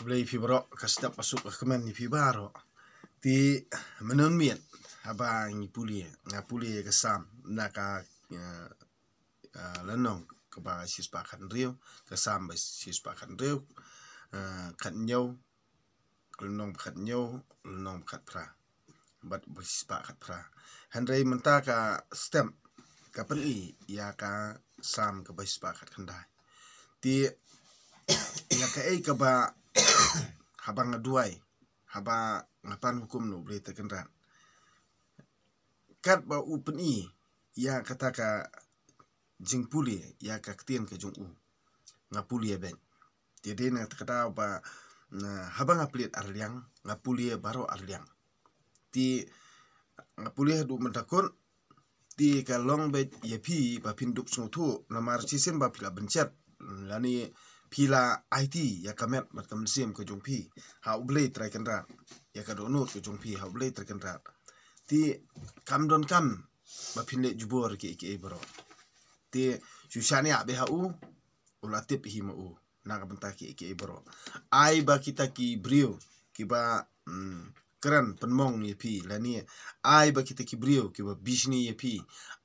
Aku beli kasih tak masuk ke kemen ipi barok. Di menun mien, abang ha ipuli, ngapuli e kesam, nak eh, eh, lenong ke bahas sispa kan riu, kesam bahas sispa kan riu, eh, kan nyau, lenong kan nyau, lenong kan pra. Bat bahas sispa kan pra. Hendai mentah ka stem, ka peri, ya ke sam ke bahas sispa kan kendai. Ti ya ke ee haba nga duwai haba nga pan hukum nu beri terkenal kat ba upen i ya kata ka jing puli ya ka ketian ke jung u nga puli e ben jadi nga kata ba na haba nga pelit arliang nga puli e ya, baro arliang ti nga puli e ya, du mentakun ti ka long bet ye pi ba pinduk tu na mar cisin ba pila bencet lani พีลาไอทียากาเมตมัดกำเซียมกับจงพี่หาอุเบลตรายกันรัดยากาโดโนดกับจงพี่หาอุเบลตรายกันรัดที่คำดอนคำมาพินเลจูบัวร์กิกิเอบรอที่ชูชานีอาเบฮาอูอุลาติปฮิมาอูนักบันทักกิกิเอบรอไอบากิตาคีบริโอคิบะกรันเป็นมองเนี่ยพี่และเนี่ยไอบากิตาคีบริโอคิบะบิชนีเนี่ยพี่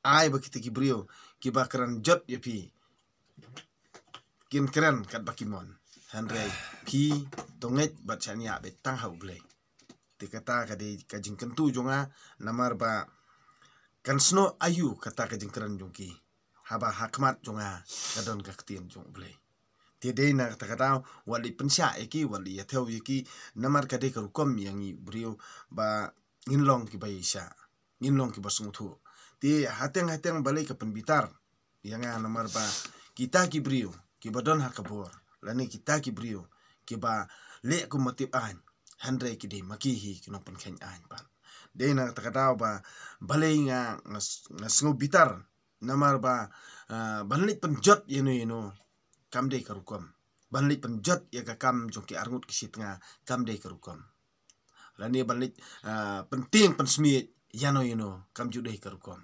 ไอบากิตาคีบริโอคิบะกรันจดเนี่ยพี่ kin keren kat Pokemon, hanre ki tonget bat chania ah, be tang hau blai ti kata ka de ka jing kentu junga ah, namar ba kan sno ayu kata ka jing kren haba hakmat jonga, ah, ka don ka ktien jung blai ti de na kata kata wali pensha e eh ki wali yatheu ye ki namar ka de ka rukom yang i brio ba inlong long ki bai sha ngin long ki basung thu ti hateng hateng balai ka penbitar, bitar yang a namar ba kita ki brio ki badon hakabor lani kita ki brio ki ba le ku motip an handre ki de makihi ki no pan khen an pan de na ta kata ba bale nga nga sngo bitar namar ba eh, banli pan jot yenu yenu kam de karukom banli pan jot ya ka kam jong ki arngut ki sit nga kam de karukom lani banli eh, penting pan smit yano yenu kam ju de karukom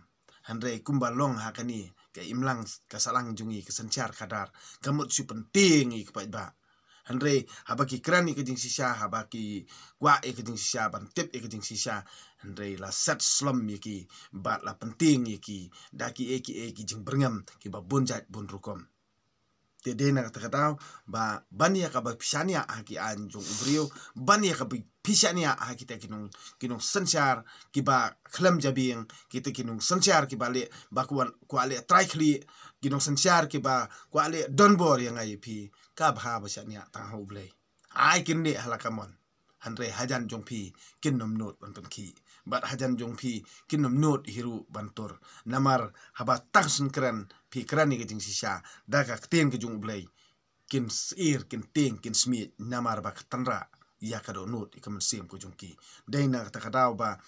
handre kumbalong hakani ha kani ke imlang kasalang jungi kesenciar kadar Kamu tu penting ikut kepai ba Henry, habaki keran i kejing sisa, ki gua i kejing sisa, bantip i kejing sisa. Henry, la set slum i bat la penting i ki, daki i ki e i e ki jing berngam, ki babun jat te de na kata ba bani ya kaba pisania aki anjung ubrio bani ya kaba pisania aki te kinung kinung sensiar ki ba klem jabing ki te kinung sensiar ki bale ba kuan kuale trikli kinung sensiar ki ba kuale donbor yang ai pi ka ba ha ba sania ta ho ble ai kin ni hala kamon hanre hajan jong pi kin nom not ban ban ki bat hajan jong pi kinom not hiru bantor namar haba tangsun keran pi kerani ke jing sisa daga ketien ke jong blay kin sir kin ting kin smit namar bak tanra ya kado not ikaman sim ke jong ki dayna kata kadao ba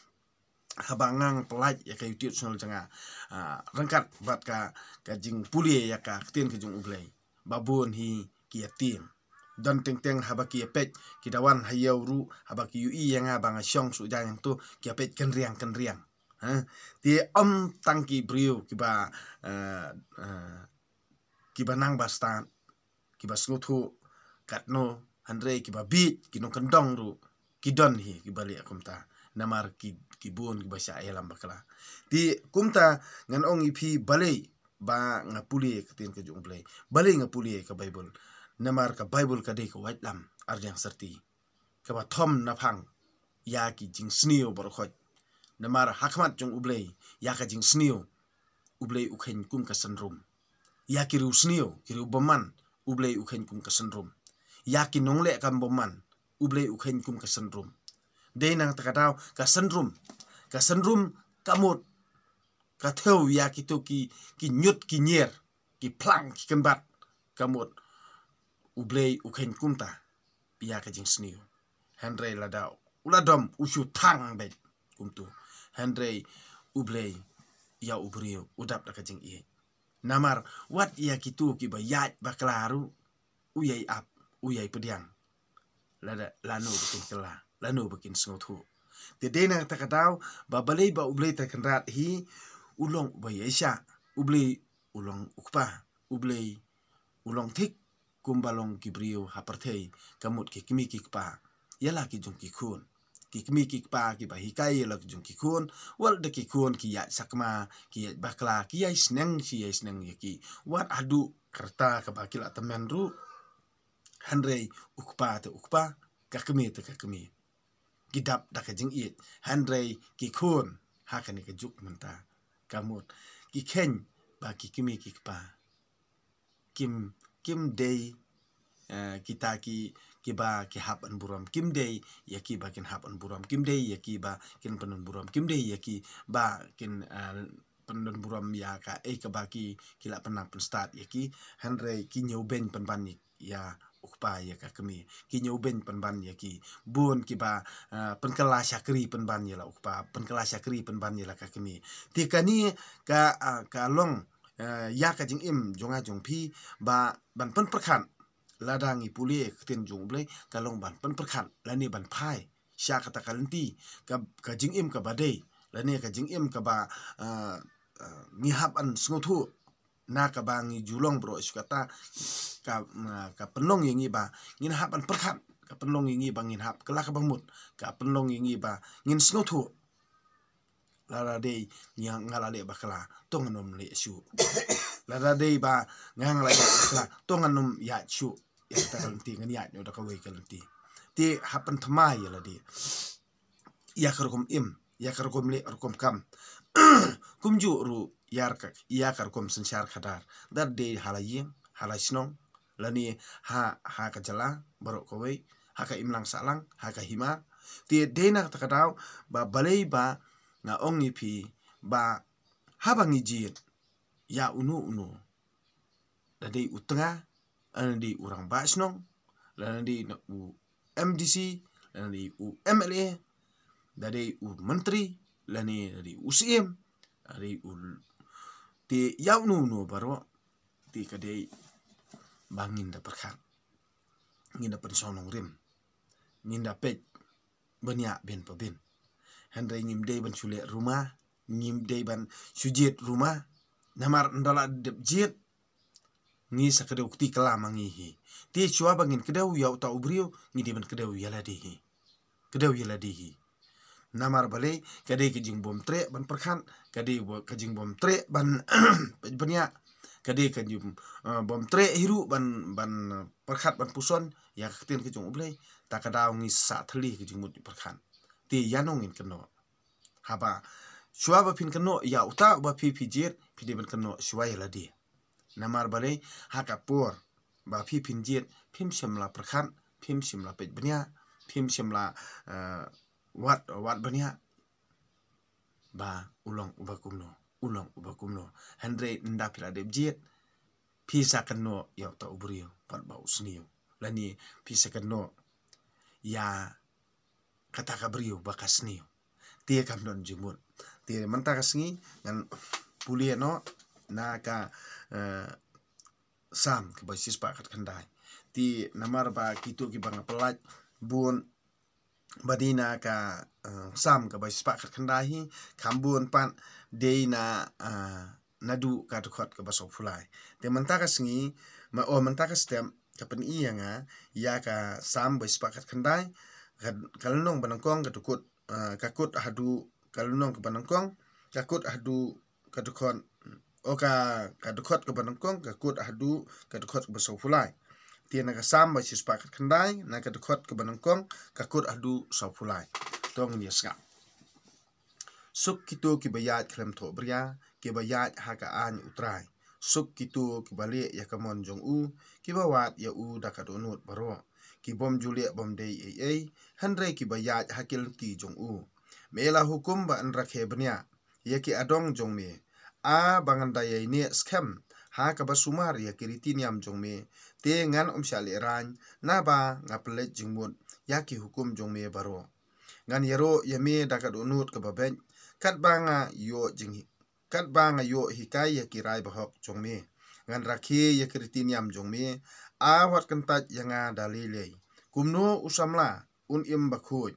habangang pelaj ya ka yutiut sunal janga ah, rengkat bat ka ka jing puli ya ka ketien ke jong blay babun hi kiatim don teng teng habaki epet kidawan hayau ru haba kiu i yang abang asyong su jang tu ki epet ken riang ken ha? om tangki brio kiba eh, eh, kiba nang bastan kiba sngutu katno andre kiba beat kino kendong ru kidon hi kibali akumta nama ki kibun kiba sya elam bakala di kumta ngan ong ipi balai ba ngapuli ketin kejung balai balai ngapuli ke bible นมาร์กับไบเบิลก็ได้กับไวท์ลัมอาร์ยังสติกับทอมนับพังยากิจิงสเนียวบรอกอยนมาร์ฮักมัดจงอุเบย์ยากิจิงสเนียวอุเบย์อุเคนคุ้มกับซันรุมยากิริวสเนียวกิริวบอมันอุเบย์อุเคนคุ้มกับซันรุมยากินงเละกับบอมันอุเบย์อุเคนคุ้มกับซันรุมเดินังตะกร้าวกับซันรุมกับซันรุมกับหมดกับเท้ายากิโตกิกิหยุดกิเนียร์กิพลังกิกันบัดกับหมด Ublay ukain kumta ia kajing seniu hendre lada uladom dom usu tang bet kumtu hendre ublei ia ubrio udap tak kajing i. namar wat ia kitu kiba yat baklaru uyai ap uyai pediang lada lanu bikin kela lanu bikin sengutu tidena tak kadau babalei ba ublei terkendat hi ulong bayesha ublay ulong ukpa ublay ulong tik kumbalong kibriu hapertei kamut kikmi kikpa yala kijung kikun kikmi kikpa kiba hikai yala kijung kikun wal de kikun kiya sakma kiya bakla kiya sneng kiya sneng yaki wat adu kerta kabakila temenru hanrei ukpa te ukpa kakmi te kakmi gidap da kajing iet hanrei kikun hakani kajuk menta kamut kikeng ba kikmi kikpa kim kim day eh, kita ki kiba ki hap an buram kim day ya ki ba kin hap an buram kim day ya ki ba kin panun buram kim day ya ki ba kin eh, panun buram ya ka e eh, ka ba ki kila panang pun start ya ki hanre ki nyau ben pan ban ya ukpa ya ka kami ki nyau ben pan ban ya ki bun ki ba pan kala syakri pan ban ya la ukpa pan kala syakri pan ban ya la ka kami ti ka ni ka ka long ยากจริงอิมจงอาจงพี่บาบันปันประคันลาดังอีปุลีเตียนจงเลยกะลงบันปันประคันและนี่บันพ่ายชาคตะการันตีกับกจิงอิมกับบาเดและนี่กจิงอิมกับบามีฮับอันสงทุนากับบางจุลองบรอสกตากับกับปนลงอย่างนี้บางินฮับอันประคันกับปนลงอย่างนี้บางินฮับกะลักบางหมดกับปนลงอย่างนี้บางินสงทุ lada day yang ngalai bakla tonganum le shu lada day ba ngang lai bakla tonganum ya shu ya terhenti ngani ya udah kau ikut nanti ti happen thamai ya lada ya kerukum im ya kerukum le kerukum kam kumju ru yar kak ya kerukum ya senyar kadar dar day halaiyang halaisnong lani ha ha kejala baru kau ha ka imlang salang ha ka hima ti day nak terkadau ba balai ba nga ongi pi ba habangi jit ya uno uno da dei utanga ana di urang basnong lana di u MDC lana di u MLA da dei u menteri lani dari u CM dari u ti ya uno uno baro ti kadei bangin da perkar nginda pensonong rim nginda pej benya ben pa ben hendre ñim dey ban chule ruma ñim dey ban sujet ruma namar ndala de jiet ngi sa kedew ti kelama ngi hi ti chua bangin kedew ya uta ubrio ngi dey ban kedew yala di hi kedew yala di hi namar bale kedey ke jing bom tre ban perkhan kedey bo ke jing bom tre ban banya kedey ke jing bom tre hiru ban ban perkhat ban puson ya ketin ke jing ublei ta kedaw ngi sa thli ke jing mut perkhan te yanong in kano haba shua ba pin kano ya uta ba pi pi jir pi de ban kano shua yala di namar bale ha ka por ba pi pin jir pim shimla prakhan pim shimla pe bnya pim shimla eh, wat wat bnya ba ulong uba kumno ulong uba kumno hendre nda pila de jir pi sa kano ya uta uburiyo pat ba usniyo lani pi sa kano ya kata kabriu baka seniu tia kam don jumut tia mentah kesengi ngan pulia ya no na ka eh, sam ke basis pak kat kandai ti nama rba kitu ki bang pelat bun badina ka eh, sam ke basis pak kat kandai kambun pan day na eh, nadu ka tukot ke basok pulai Ti mentah kesengi ma o oh, mentah kesetem kapan iya ah, nga ya ka sam basis pak kandai kalunong banangkong Penangkong, uh, kakut ahadu kalunong ke banangkong kakut ahadu katukon oka oh, katukot ke banangkong kakut ahadu katukot ke tiada kesam bagi sepakat kendai nak katukot ke banangkong kakut ahadu sofulai tong dia sekarang suk kitu kibayat kelam klem to bria ki utrai suk kitu ki ya kemanjung u kibawat ya u dah kadunut baru ki bom julia bom dei ei ei hanre ki ba yaj hakil ti jong u mela hukum ba an rakhe bnya ye ki adong jong me a bangan da ye ne scam ha ka ba sumar ye ki riti nyam jong me te ngan um shali ran na ba nga plet jingmut ya ki hukum jong me baro ngan yero ye me da ka dunut ka ba ben kat ba nga yo jing kat ba nga yo hikai ye ki rai ba hok jong me ngan rakhe ye ki riti jong me awat kentaj yang ada lele. Kumno usamla un im bakhuj.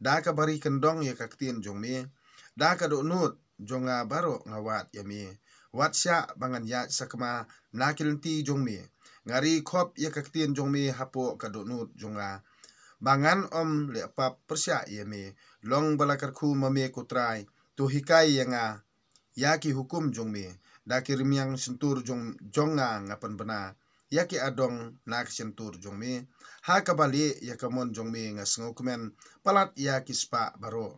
Da ka bari kendong ya kaktin jong me. Da ka do nut jong baro ngawat ya me. Wat sya bangan ya sakma nakilnti jong me. Ngari khop ya kaktin jong me hapo ka do nut jong Bangan om le pap persya ya me. Long balakar khu mame kutrai. Tu hikai yang ya ki hukum jong me. Da kirim yang sentur jong jong nga ngapan benar. Yaki adong nak kchen tur jong mi ha ka bali mon jong mi nga sngo kumen palat ya kispa baro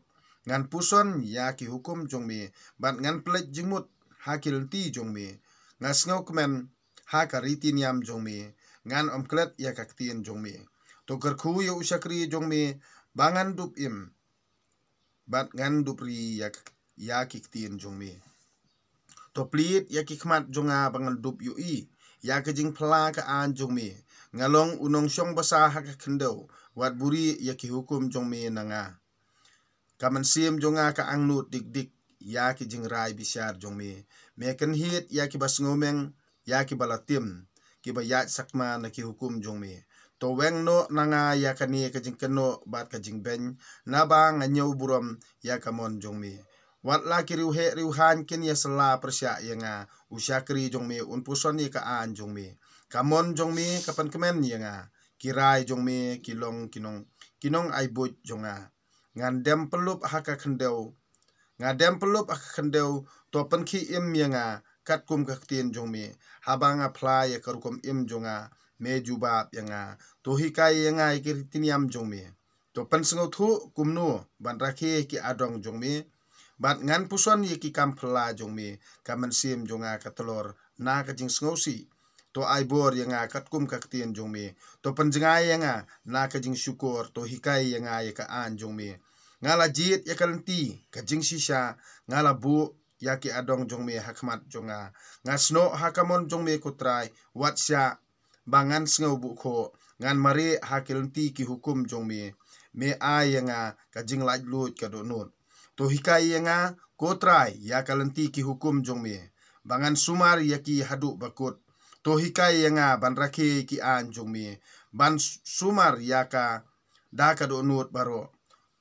ngan puson yaki hukum jong mi ban ngan plet jingmut ha kil ti jong mi nga sngo ha ka ritin jong mi ngan om klet ya ka ktin jong mi to ker yo usakri jong mi bangan dup im bat ngan dupri ya ya ki ktin jong mi to pliit ya ki khmat jonga bangan dup yu i ya kajing pla ka an jong mi ngalong unong shong basa ha ka khndo wat buri ya ki hukum jong mi nanga kaman siem jonga ka ang nut dik dik ya ki jing rai bisar jong mi me kan hit ya ki bas ngomeng ya ki balatim ki ba yat sakma na ki hukum jong mi to weng no nanga ya ka ni ka jing keno bat ka jing ben na ba nga nyau buram ya ka mon jong mi วัดลากิริวเฮริวฮานกินยาสลาประชาเยงาอุชากรีจงมีอุนปุสนีกะอานจงมีกะมอนจงมีกะปันกะเมนยังากิรายจงมีกิลงกินงกินงไอบุจจงางานเดมปลุบฮักคันเดวงานเดมปลุบฮักคันเดวตัวปันขี้อิมยังาคัดกุมกักเตียนจงมีฮับังอาพลายกรุกมอิมจงาเมจูบาบยังงาตัวฮิกายยังไงกิริตินยมจงมีตัวปันสงทุกุมนูบันรักเฮกิอาดองจงมีบัดงานผู้ส่วนยีกิกรรมพลาจงมีกามันเสียมจงอากระตลอรนากระจิงสงสีตัวไอบัวยังอากัดกุมกักเตียนจงมีตัวปัญจงายังอานากระจิงชุกอร์ตัวฮิกายังอายกะอ่านจงมีงาละจีดยังกันตีกระจิงชิชางาละบุยากิอดองจงมีฮักมัดจงอางาสโนฮักมอนจงมีกุตรายวัดชาบางันสงบุโคงานมารีฮักเลนตีกิฮุกุมจงมีเมอายังอากระจิงไลท์ลูดกระโดนูด to hikai yanga try ya kalenti ki hukum jongme bangan sumar yaki haduk bakut to hikai yanga banrake ki an jongme ban sumar yaka ka da ka do nuot baro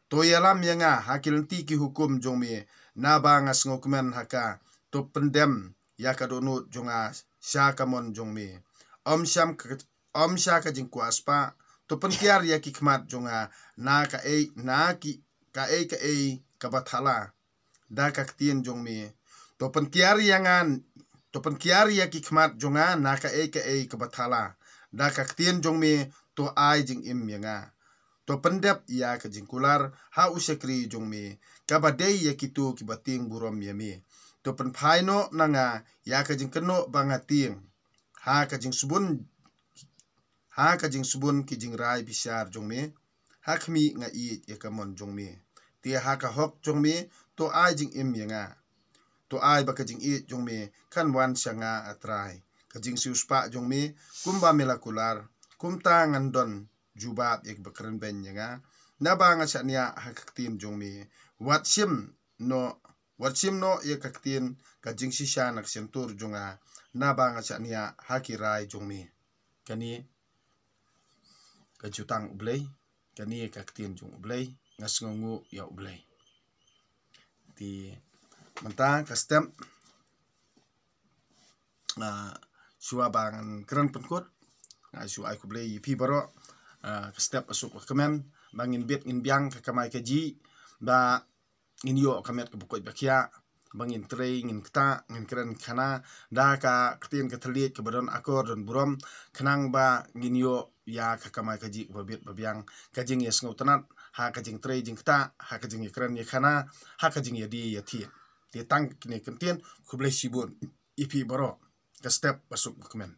to yalam yanga hakilenti ki hukum jongme na bang as ngokmen haka to pendem ya ka do nuot jonga sya kamon jongme om syam om sya ka jingkuas pa to pentiar ya ki khmat jonga na ka e na ki ka ei ka ei ka bathala da ka tien jong me to pen kiar yangan to pen kiar ya ki khmat jonga na ka ei ka ei ka bathala da ka tien jong me to ai jing im yanga to pen dep ya ka jing kular ha usekri jong me ka ba dei ya ki tu ki ba tieng burom ya me to pen phai no na nga ya ka jing keno banga tieng ha ka jing subun ha ka jing subun ki jing rai bisar jong me hakmi nga i ekamon ya jong me ti ha ka hok chung mi to ai jing im ye nga to ai ba ka jing i chung mi khan wan sha nga atrai ka jing siu spa jung mi kum ba melakular kum ta ngan don juba ek bakran ben ye nga na ba nga sha nia ha ka tim jung mi wat sim no wat sim no ye ka tin ka jing si sha nak sim tur junga na ba nga sha nia ha ki rai jung mi kani ka chutang blei kani ka tin jung blei nga sungungu ya ublay. Di mentang ka step na ah, suwa bang keren pengkut nga ah, suwa ay kublay yipi baro ah, ka step asuk wa kemen bang inbit inbiang ka kamay kaji ba inyo kamet ka bukoy bakya bang tray ngin kita, ngin keren kana da ka ketin ketelit terlit akur dan buram kenang ba ngin yuk ya ka kamai kaji babit babiang kaji ngis ngau tenat หากจิงเตรจิงตาหากจิงยกรนยคณะหากจิงยดียทีเดตั้งกินเกันเตียนคุเลชิบุนอีพีบรอกระสเตปประสบมุกเมน